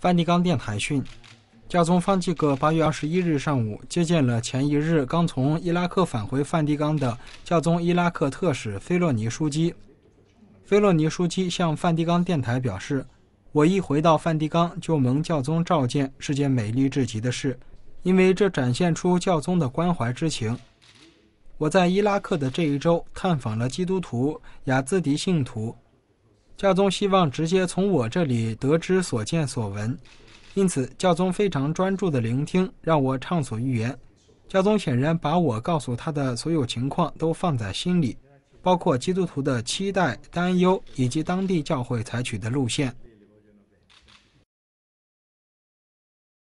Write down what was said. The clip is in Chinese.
梵蒂冈电台讯，教宗方济各八月二十一日上午接见了前一日刚从伊拉克返回梵蒂冈的教宗伊拉克特使菲洛尼枢机。菲洛尼枢机向梵蒂冈电台表示：“我一回到梵蒂冈就蒙教宗召见，是件美丽至极的事，因为这展现出教宗的关怀之情。我在伊拉克的这一周，探访了基督徒、雅兹迪信徒。”教宗希望直接从我这里得知所见所闻，因此教宗非常专注地聆听，让我畅所欲言。教宗显然把我告诉他的所有情况都放在心里，包括基督徒的期待、担忧以及当地教会采取的路线。